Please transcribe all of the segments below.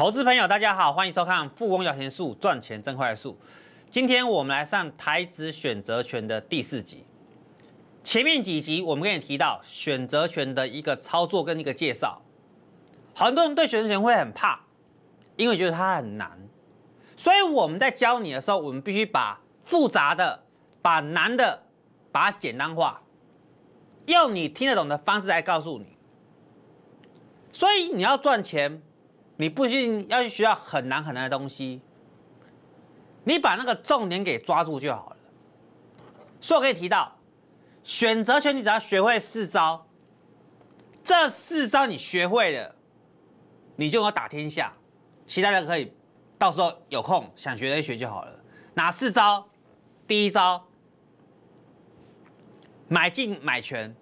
投资朋友，大家好，欢迎收看《富翁摇钱树赚钱真快速》。今天我们来上台指选择权的第四集。前面几集我们跟你提到选择权的一个操作跟一个介绍，很多人对选择权会很怕，因为觉得它很难。所以我们在教你的时候，我们必须把复杂的、把难的，把它简单化，用你听得懂的方式来告诉你。所以你要赚钱。你不一定要去学到很难很难的东西，你把那个重点给抓住就好了。所以我可以提到，选择权你只要学会四招，这四招你学会了，你就能打天下。其他人可以到时候有空想学的学就好了。哪四招？第一招，买进买权，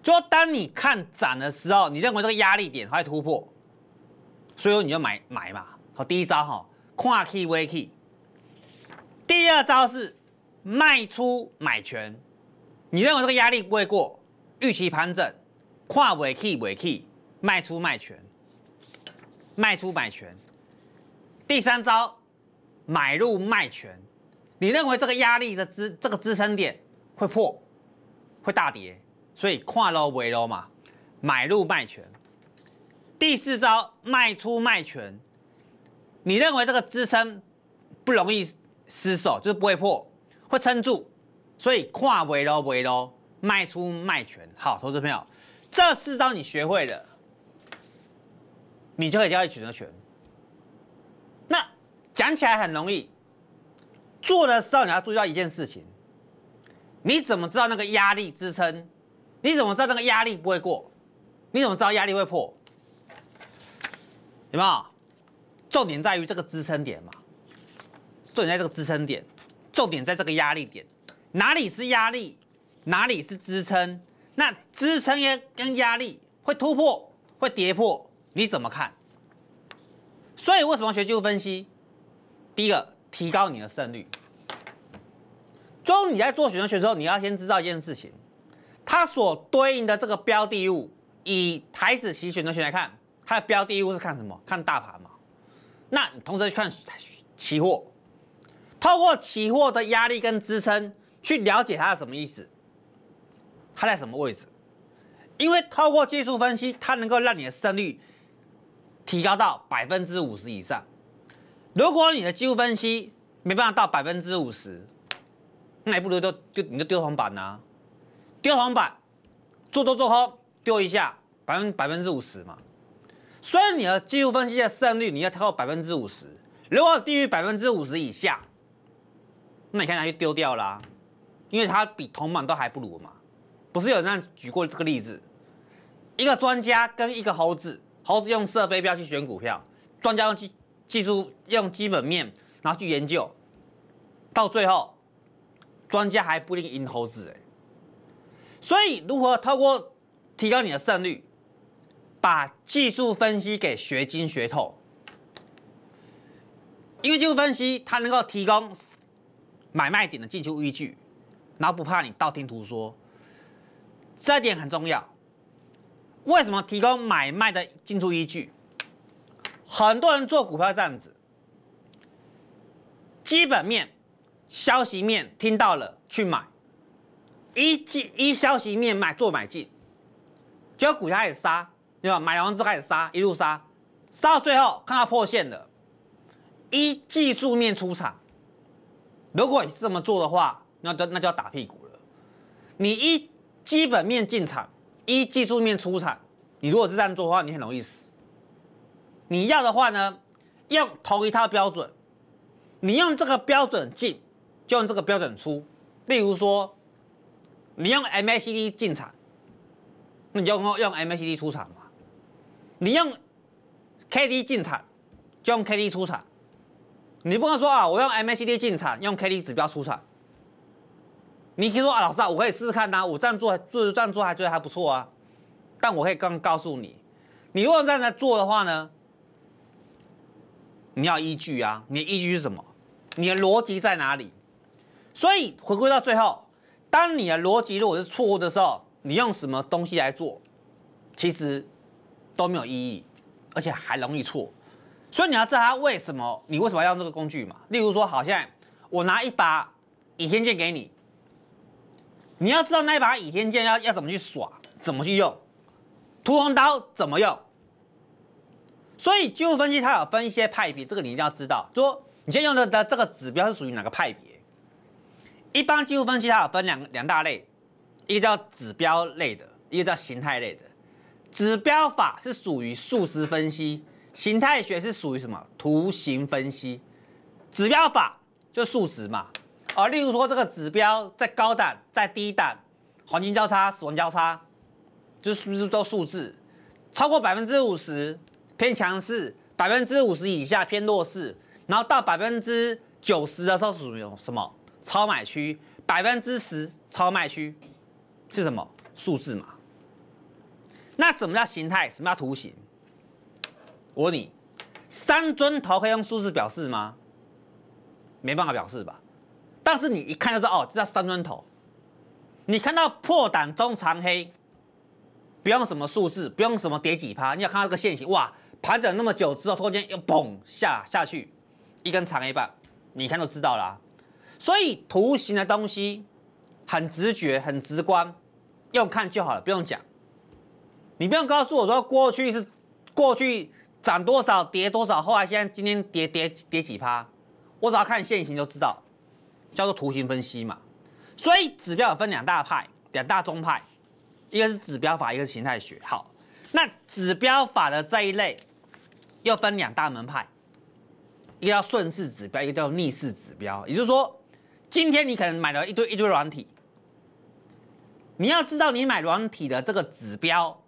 就当你看涨的时候，你认为这个压力点会突破。所以你要买买嘛，好，第一招哈，跨 key 尾 key。第二招是卖出买权，你认为这个压力不会过，预期盘整，跨尾 key 尾 key 卖出卖权，卖出买权。第三招，买入卖权，你认为这个压力的支这个支撑点会破，会大跌，所以跨 low 尾 low 嘛，买入卖权。第四招卖出卖权，你认为这个支撑不容易失守，就是不会破，会撑住，所以跨围喽围喽卖出卖权。好，投资朋友，这四招你学会了，你就可以交易取得权。那讲起来很容易，做的时候你要注意到一件事情：你怎么知道那个压力支撑？你怎么知道那个压力不会过？你怎么知道压力会破？有没有？重点在于这个支撑点嘛？重点在这个支撑点，重点在这个压力点。哪里是压力，哪里是支撑？那支撑也跟压力会突破，会跌破，你怎么看？所以为什么学技术分析？第一个，提高你的胜率。所你在做选择权的时候，你要先知道一件事情，它所对应的这个标的物，以台子期选择权来看。它的标的物是看什么？看大盘嘛。那你同时去看期货，透过期货的压力跟支撑去了解它是什么意思，它在什么位置。因为透过技术分析，它能够让你的胜率提高到百分之五十以上。如果你的技术分析没办法到百分之五十，那也不如就就你就丢黄板呐，丢黄板，做多做空丢一下，百分百分之五十嘛。所以你的技术分析的胜率，你要超过百分之五十。如果低于百分之五十以下，那你看它拿去丢掉啦，因为它比铜板都还不如嘛。不是有人举过这个例子，一个专家跟一个猴子，猴子用设备标去选股票，专家用技技术用基本面，然后去研究，到最后专家还不一定赢猴子哎。所以如何透过提高你的胜率？把技术分析给学精学透，因为技术分析它能够提供买卖点的进出依据，然后不怕你道听途说，这点很重要。为什么提供买卖的进出依据？很多人做股票这样子，基本面、消息面听到了去买，一进一消息面买做买进，结果股价开始杀。对吧？买完之后开始杀，一路杀，杀到最后看到破线了，一技术面出场。如果你是这么做的话，那那就要打屁股了。你一基本面进场，一技术面出场，你如果是这样做的话，你很容易死。你要的话呢，用同一套标准，你用这个标准进，就用这个标准出。例如说，你用 MACD 进场，那你就用 MACD 出场。你用 K D 进场，就用 K D 出场。你不能说啊，我用 M A C D 进场，用 K D 指标出场。你可以说啊，老师啊，我可以试试看呐，我这样做做这样做还觉得还不错啊。但我可以告告诉你，你如果这样来做的话呢，你要依据啊，你的依据是什么？你的逻辑在哪里？所以回归到最后，当你的逻辑如果是错误的时候，你用什么东西来做？其实。都没有意义，而且还容易错，所以你要知道它为什么，你为什么要用这个工具嘛？例如说，好像我拿一把倚天剑给你，你要知道那把倚天剑要要怎么去耍，怎么去用，屠龙刀怎么用。所以技术分析它有分一些派别，这个你一定要知道。说你先用用的这个指标是属于哪个派别？一般技术分析它有分两两大类，一个叫指标类的，一个叫形态类的。指标法是属于数值分析，形态学是属于什么？图形分析。指标法就数值嘛，而例如说这个指标在高档、在低档，黄金交叉、死亡交叉，就是不是都数字？超过百分之五十偏强势，百分之五十以下偏弱势，然后到百分之九十的时候属于什么？超买区，百分之十超卖区是什么？数字嘛。那什么叫形态？什么叫图形？我问你，三尊头可以用数字表示吗？没办法表示吧。但是你一看就是哦，这叫三尊头。你看到破胆中长黑，不用什么数字，不用什么叠几趴，你要看到这个线形，哇，盘整那么久之后，突然间又砰下下去一根长黑棒，你看就知道啦。所以图形的东西很直觉，很直观，用看就好了，不用讲。你不用告诉我说过去是过去涨多少跌多少，后来现在今天跌跌跌几趴，我只要看现形就知道，叫做图形分析嘛。所以指标有分两大派两大宗派，一个是指标法，一个是形态学。好，那指标法的这一类又分两大门派，一个叫顺势指标，一个叫逆势指标。也就是说，今天你可能买了一堆一堆软体，你要知道你买软体的这个指标。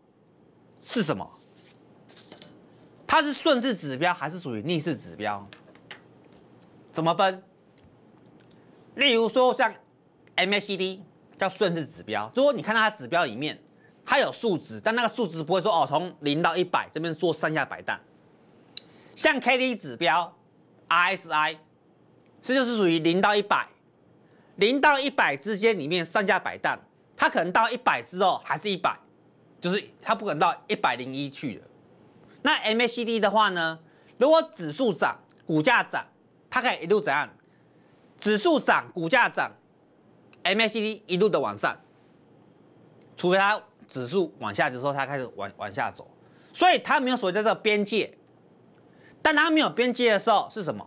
是什么？它是顺势指标还是属于逆势指标？怎么分？例如说像 MACD 叫顺势指标，如果你看到它指标里面它有数值，但那个数值不会说哦从零到一百这边做上下摆荡。像 k d 指标、RSI，这就是属于零到一百、零到一百之间里面上下摆荡，它可能到一百之后还是一百。就是它不可能到一百零一去了。那 MACD 的话呢，如果指数涨、股价涨，它可以一路怎样？指数涨、股价涨，MACD 一路的往上，除非它指数往下的时候，它开始往往下走。所以它没有所谓这个边界，但它没有边界的时候是什么？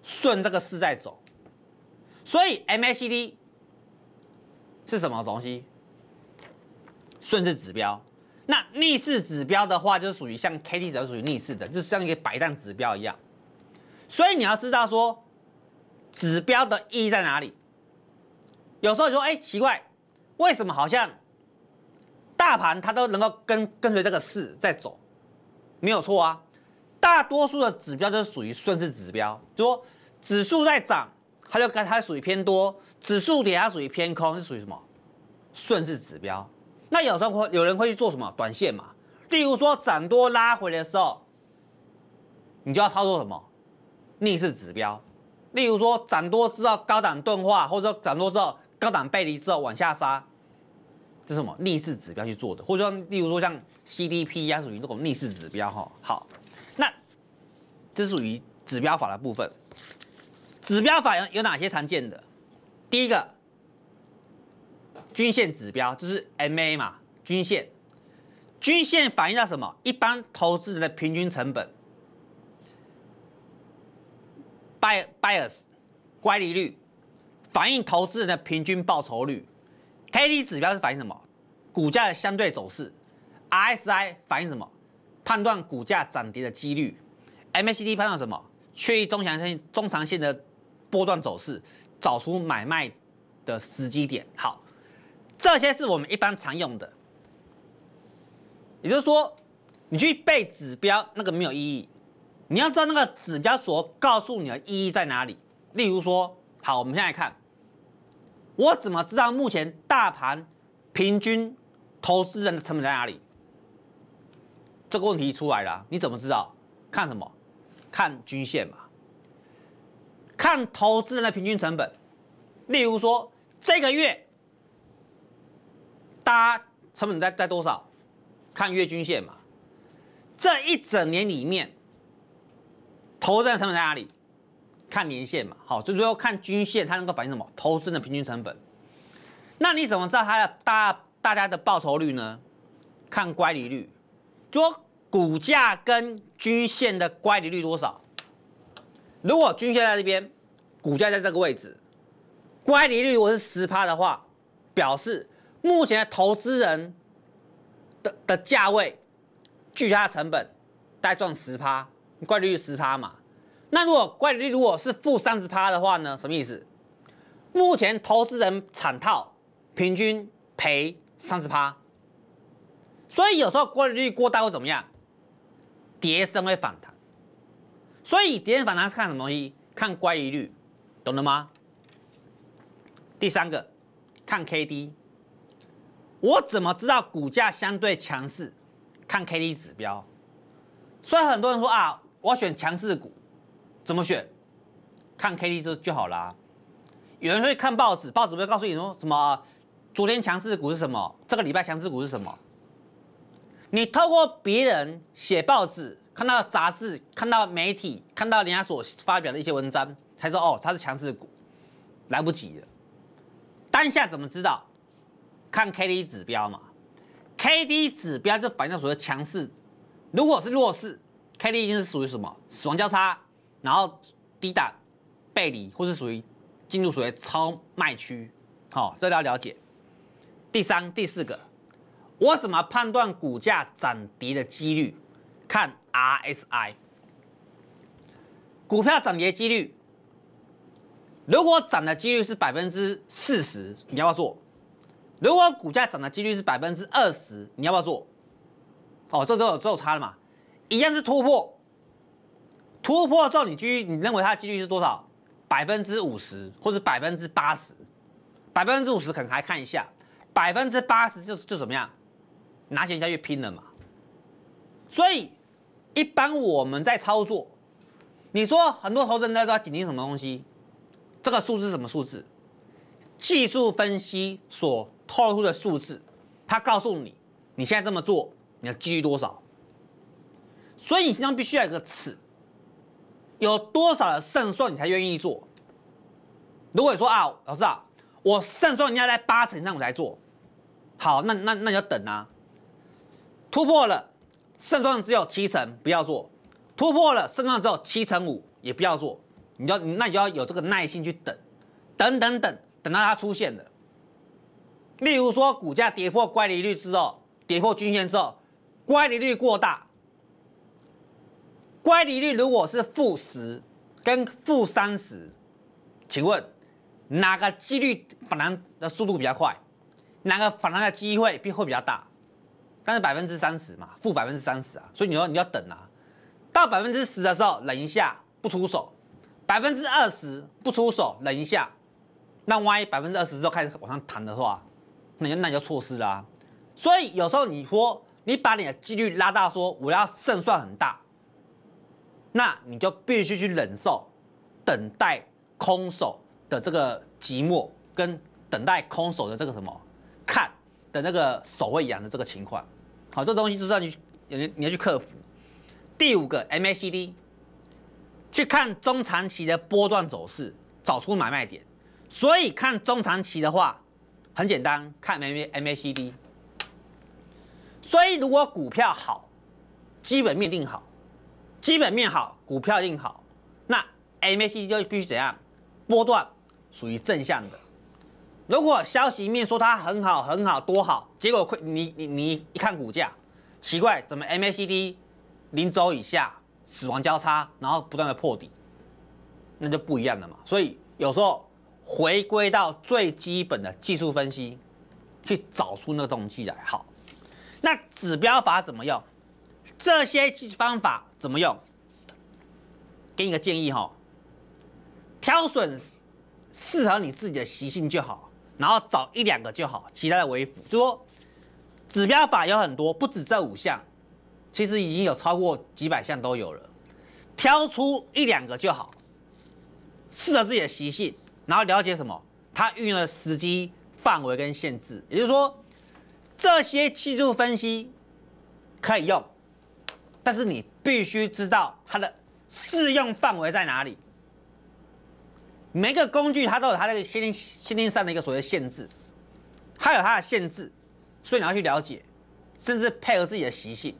顺这个势在走。所以 MACD 是什么东西？顺势指标。那逆势指标的话，就是属于像 KDJ 指标属于逆势的，就是像一个白蛋指标一样。所以你要知道说，指标的意义在哪里？有时候说，哎，奇怪，为什么好像大盘它都能够跟跟随这个势在走？没有错啊，大多数的指标就是属于顺势指标，就说指数在涨，它就它属于偏多；指数底下属于偏空，是属于什么？顺势指标。那有时候会有人会去做什么短线嘛？例如说涨多拉回的时候，你就要操作什么逆势指标？例如说涨多之后高档钝化，或者说涨多之后高档背离之后往下杀，这是什么逆势指标去做的？或者说例如说像 C D P 一样属于那种逆势指标哈？好，那这属于指标法的部分。指标法有有哪些常见的？第一个。均线指标就是 MA 嘛，均线，均线反映到什么？一般投资人的平均成本。Buy bias 乖离率反映投资人的平均报酬率。K D 指标是反映什么？股价的相对走势。R S I 反映什么？判断股价涨跌的几率。M A C D 判断什么？确立中长线中长线的波段走势，找出买卖的时机点。好。这些是我们一般常用的，也就是说，你去背指标那个没有意义，你要知道那个指标所告诉你的意义在哪里。例如说，好，我们现在看，我怎么知道目前大盘平均投资人的成本在哪里？这个问题出来了，你怎么知道？看什么？看均线嘛，看投资人的平均成本。例如说，这个月。搭成本在在多少？看月均线嘛。这一整年里面，投资的成本在哪里？看年线嘛。好，最后看均线，它能够反映什么？投资的平均成本。那你怎么知道它的大？大家的报酬率呢？看乖离率，就股价跟均线的乖离率多少。如果均线在这边，股价在这个位置，乖离率如果是十趴的话，表示。目前的投资人，的的价位，巨的成本，概赚十趴，怪利率十趴嘛。那如果怪利率如果是负三十趴的话呢？什么意思？目前投资人惨套，平均赔三十趴。所以有时候怪利率过大会怎么样？跌升会反弹。所以跌升反弹是看什么东西？看乖离率，懂了吗？第三个，看 K D。我怎么知道股价相对强势？看 K D 指标。所以很多人说啊，我选强势股，怎么选？看 K D 就就好啦。有人会看报纸，报纸会告诉你说什么昨天强势股是什么，这个礼拜强势股是什么。你透过别人写报纸、看到杂志、看到媒体、看到人家所发表的一些文章，才说哦，它是强势股，来不及了。当下怎么知道？看 KD 指标嘛，KD 指标就反映所谓的强势，如果是弱势，KD 一定是属于什么死亡交叉，然后低档背离，或是属于进入所谓超卖区，好，这要了解。第三、第四个，我怎么判断股价涨跌的几率？看 RSI，股票涨跌几率，如果涨的几率是百分之四十，你要不要做？如果股价涨的几率是百分之二十，你要不要做？哦，这都有都有差的嘛，一样是突破，突破之后你去，你认为它的几率是多少？百分之五十或者百分之八十？百分之五十可能还看一下，百分之八十就就怎么样？拿钱下去拼了嘛？所以一般我们在操作，你说很多投资人都要紧盯什么东西？这个数字什么数字？技术分析所。套出的数字，他告诉你，你现在这么做，你要几率多少？所以你身上必须要有个尺，有多少的胜算你才愿意做？如果你说啊，老师啊，我胜算要在八成以上我才做，好，那那那你要等啊。突破了胜算只有七成，不要做；突破了胜算只有七成五，也不要做。你要那，你就要有这个耐心去等，等等等等，到它出现了。例如说，股价跌破乖离率之后，跌破均线之后，乖离率过大。乖离率如果是负十跟负三十，请问哪个几率反弹的速度比较快？哪个反弹的机会会比较大？但是百分之三十嘛，负百分之三十啊，所以你说你要等啊，到百分之十的时候忍一下不出手，百分之二十不出手忍一下，那万一百分之二十之后开始往上弹的话。那那你就错失啦，所以有时候你说你把你的几率拉大，说我要胜算很大，那你就必须去忍受等待空手的这个寂寞，跟等待空手的这个什么看的这个手会痒的这个情况。好，这东西就是你你你要去克服。第五个 MACD，去看中长期的波段走势，找出买卖点。所以看中长期的话。很简单，看 M A M A C D。所以如果股票好，基本面定好，基本面好，股票定好，那 M A C D 就必须怎样？波段属于正向的。如果消息面说它很好，很好，多好，结果亏你你你一看股价，奇怪，怎么 M A C D 零轴以下，死亡交叉，然后不断的破底，那就不一样了嘛。所以有时候。回归到最基本的技术分析，去找出那个东西来。好，那指标法怎么用？这些方法怎么用？给你个建议哈，挑选适合你自己的习性就好，然后找一两个就好，其他的为辅。就说指标法有很多，不止这五项，其实已经有超过几百项都有了，挑出一两个就好，适合自己的习性。然后了解什么？它运用的时机、范围跟限制，也就是说，这些技术分析可以用，但是你必须知道它的适用范围在哪里。每个工具它都有它的限定、限定上的一个所谓限制，它有它的限制，所以你要去了解，甚至配合自己的习性。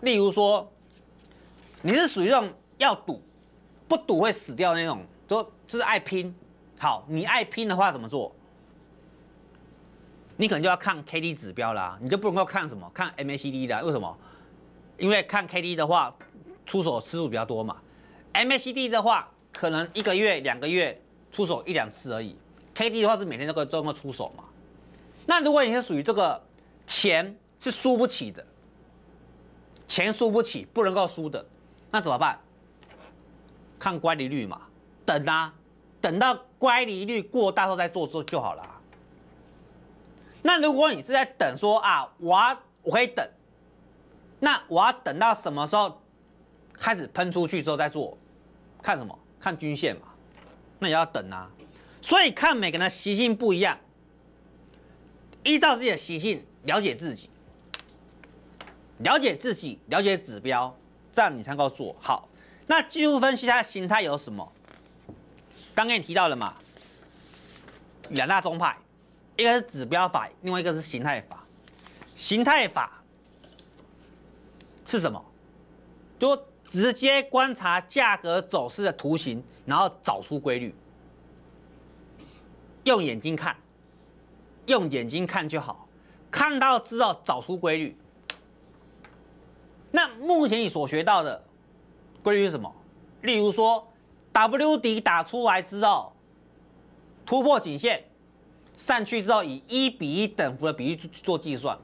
例如说，你是属于那种要赌，不赌会死掉那种，就就是爱拼。好，你爱拼的话怎么做？你可能就要看 K D 指标啦，你就不能够看什么看 M A C D 的，为什么？因为看 K D 的话，出手次数比较多嘛。M A C D 的话，可能一个月、两个月出手一两次而已。K D 的话是每天都会都能够出手嘛。那如果你是属于这个钱是输不起的，钱输不起，不能够输的，那怎么办？看乖离率嘛，等啊。等到乖离率过大后再做做就好了。那如果你是在等说啊，我我可以等，那我要等到什么时候开始喷出去之后再做？看什么？看均线嘛。那也要等啊。所以看每个人的习性不一样，依照自己的习性了解自己，了解自己了解指标，这样你才能够做好。那技术分析它的形态有什么？刚给你提到了嘛，两大宗派，一个是指标法，另外一个是形态法。形态法是什么？就直接观察价格走势的图形，然后找出规律。用眼睛看，用眼睛看就好，看到之后找出规律。那目前你所学到的规律是什么？例如说。W 底打出来之后，突破颈线上去之后，以一比一等幅的比例做计算，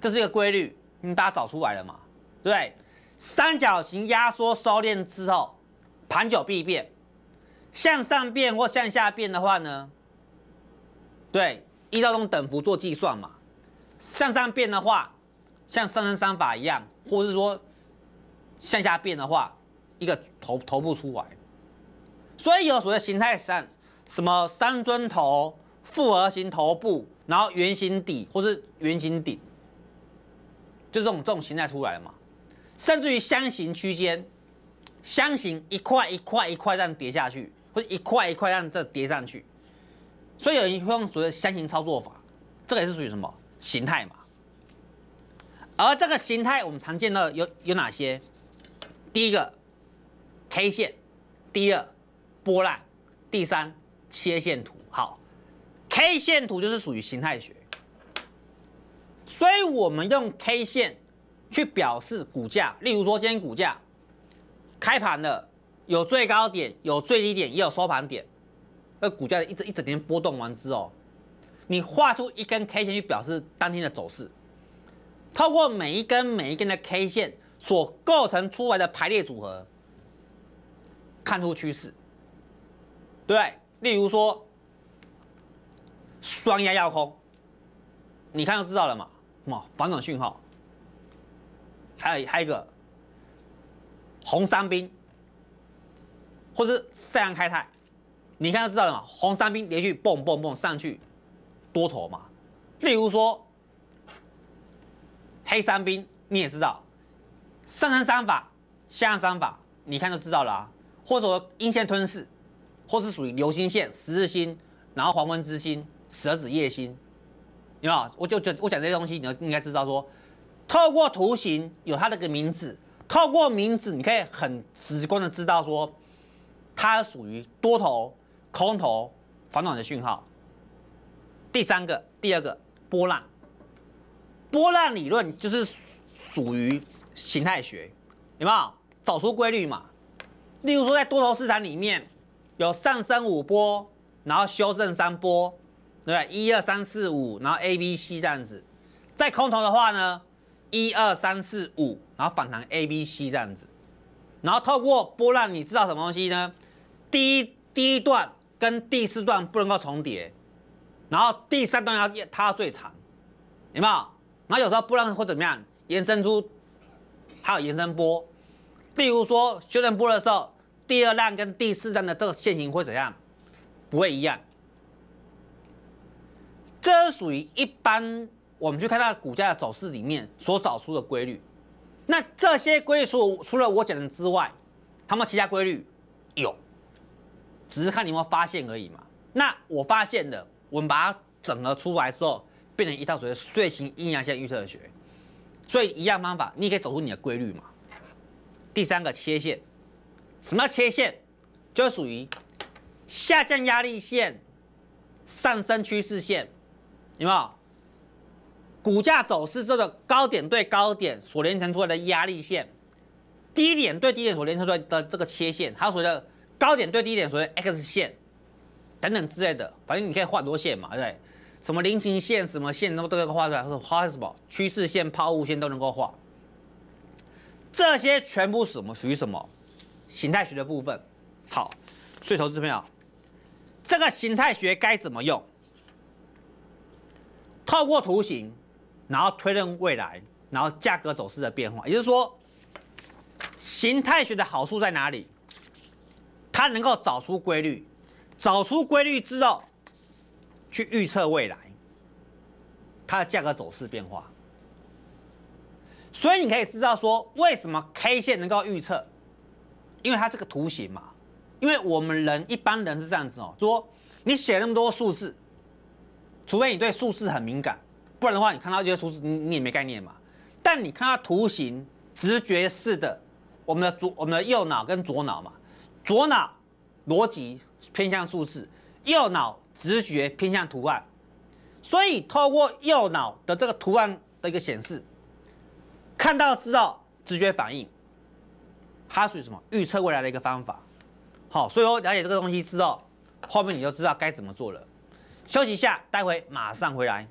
这是一个规律，你大家找出来了嘛？对不对？三角形压缩收敛之后，盘久必变，向上变或向下变的话呢？对，依照这种等幅做计算嘛。向上变的话，像上升三法一样，或是说向下变的话，一个头头部出来。所以有所谓形态上，什么三尊头、复合型头部，然后圆形底或是圆形顶，就这种这种形态出来了嘛。甚至于箱形区间，箱形一块一块一块这样叠下去，或者一块一块这样再叠上去。所以有人会用所谓箱形操作法，这个也是属于什么形态嘛？而这个形态我们常见的有有哪些？第一个，K 线；第二。波浪，第三切线图好，K 线图就是属于形态学，所以我们用 K 线去表示股价。例如说，今天股价开盘了，有最高点，有最低点，也有收盘点。那股价一直一整天波动完之后，你画出一根 K 线去表示当天的走势，透过每一根每一根的 K 线所构成出来的排列组合，看出趋势。对，例如说双压要空，你看就知道了嘛。嘛反转讯号，还有还有一个红三兵，或是上阳开泰，你看就知道了嘛。红三兵连续蹦蹦蹦上去，多头嘛。例如说黑三兵，你也知道上升三法、下降三法，你看就知道了啊。或者说阴线吞噬。或是属于流星线、十字星，然后黄昏之星、蛇子夜星，有没有？我就讲我讲这些东西，你要应该知道说，透过图形有它那个名字，透过名字你可以很直观的知道说，它属于多头、空头、反转的讯号。第三个、第二个波浪，波浪理论就是属于形态学，有没有？找出规律嘛。例如说，在多头市场里面。有上升五波，然后修正三波，对不对？一二三四五，然后 A B C 这样子。在空头的话呢，一二三四五，然后反弹 A B C 这样子。然后透过波浪，你知道什么东西呢？第一第一段跟第四段不能够重叠，然后第三段要它要最长，有没有？然后有时候波浪会怎么样？延伸出还有延伸波，例如说修正波的时候。第二浪跟第四浪的这个线型会怎样？不会一样。这属于一般我们去看它股价的走势里面所找出的规律。那这些规律除除了我讲的之外，他们其他规律？有，只是看有没有发现而已嘛。那我发现的，我们把它整合出来之后，变成一套所谓“睡型阴阳线预测学”。所以一样方法，你可以走出你的规律嘛。第三个切线。什么切线？就属于下降压力线、上升趋势线，有没有？股价走势这个高点对高点所连成出来的压力线，低点对低点所连成出来的这个切线，它谓的高点对低点所谓 X 线等等之类的，反正你可以画多线嘛，对不对？什么菱形线、什么线那么都能画出来，或是画什么趋势线、抛物线都能够画。这些全部什么属于什么？形态学的部分，好，所以投资朋友，这个形态学该怎么用？透过图形，然后推论未来，然后价格走势的变化。也就是说，形态学的好处在哪里？它能够找出规律，找出规律之后，去预测未来它的价格走势变化。所以你可以知道说，为什么 K 线能够预测？因为它是个图形嘛，因为我们人一般人是这样子哦，说你写那么多数字，除非你对数字很敏感，不然的话，你看到这些数字，你你也没概念嘛。但你看到图形，直觉式的，我们的左我们的右脑跟左脑嘛，左脑逻辑偏向数字，右脑直觉偏向图案。所以透过右脑的这个图案的一个显示，看到知道直觉反应。它属于什么？预测未来的一个方法。好，所以说了解这个东西之后，后面你就知道该怎么做了。休息一下，待会马上回来。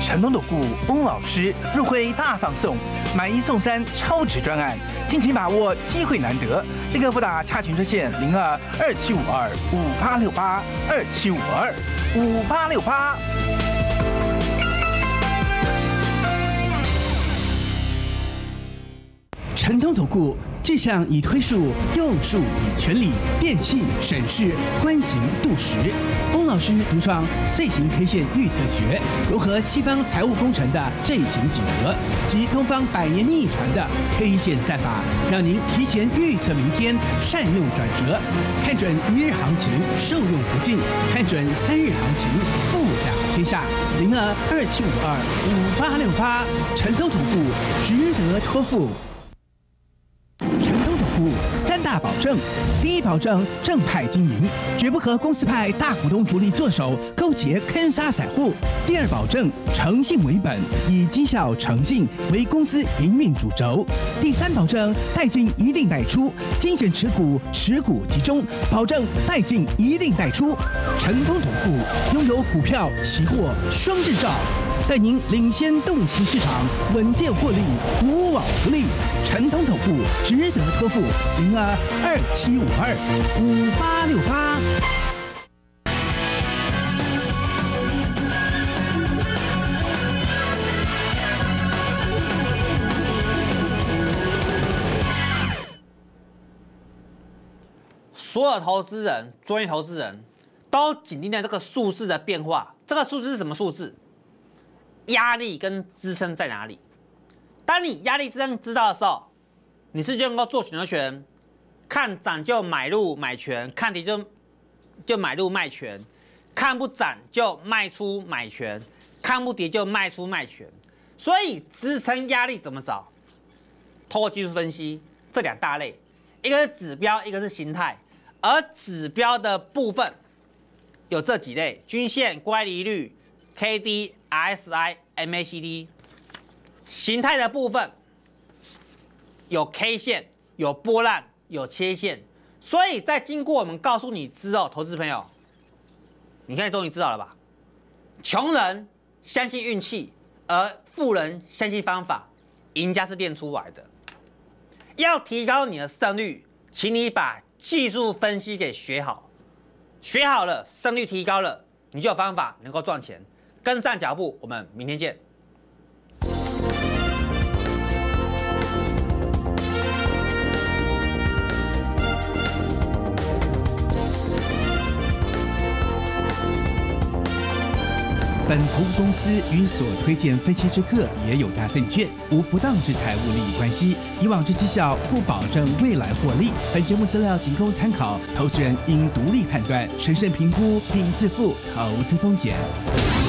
成功的过翁老师入会大放送，买一送三超值专案。尽情把握机会，难得！立刻拨打洽询热线零二二七五二五八六八二七五二五八六八。陈通投顾，这项已推数，用数以全理，电器审视，观行度时。翁老师独创碎形 K 线预测学，融合西方财务工程的碎形几何及东方百年秘传的 K 线战法，让您提前预测明天，善用转折，看准一日行情，受用不尽；看准三日行情，富甲天下。零二二七五二五八六八，陈通投顾值得托付。三大保证：第一保证正派经营，绝不和公司派大股东主力做手勾结坑杀散户；第二保证诚信为本，以绩效诚信为公司营运主轴；第三保证带进一定带出，精选持股，持股集中，保证带进一定带出，成功同步，拥有股票期货双证照。带您领先洞悉市场，稳健获利，无往不利。陈通投顾值得托付，零二二七五二五八六八。所有投资人、专业投资人，都紧盯着这个数字的变化。这个数字是什么数字？压力跟支撑在哪里？当你压力支撑知道的时候，你是就能够做选择权，看涨就买入买权，看跌就就买入卖权，看不涨就卖出买权，看不跌就卖出卖权。所以支撑压力怎么找？通过技术分析这两大类，一个是指标，一个是形态。而指标的部分有这几类：均线、乖离率。K D R S I M A C D 形态的部分有 K 线、有波浪、有切线，所以在经过我们告诉你之后，投资朋友，你看在终于知道了吧？穷人相信运气，而富人相信方法。赢家是练出来的。要提高你的胜率，请你把技术分析给学好，学好了胜率提高了，你就有方法能够赚钱。跟上脚步，我们明天见。本投务公司与所推荐分期之客也有大证券无不当之财务利益关系，以往之绩效不保证未来获利。本节目资料仅供参考，投资人应独立判断、审慎评估并自负投资风险。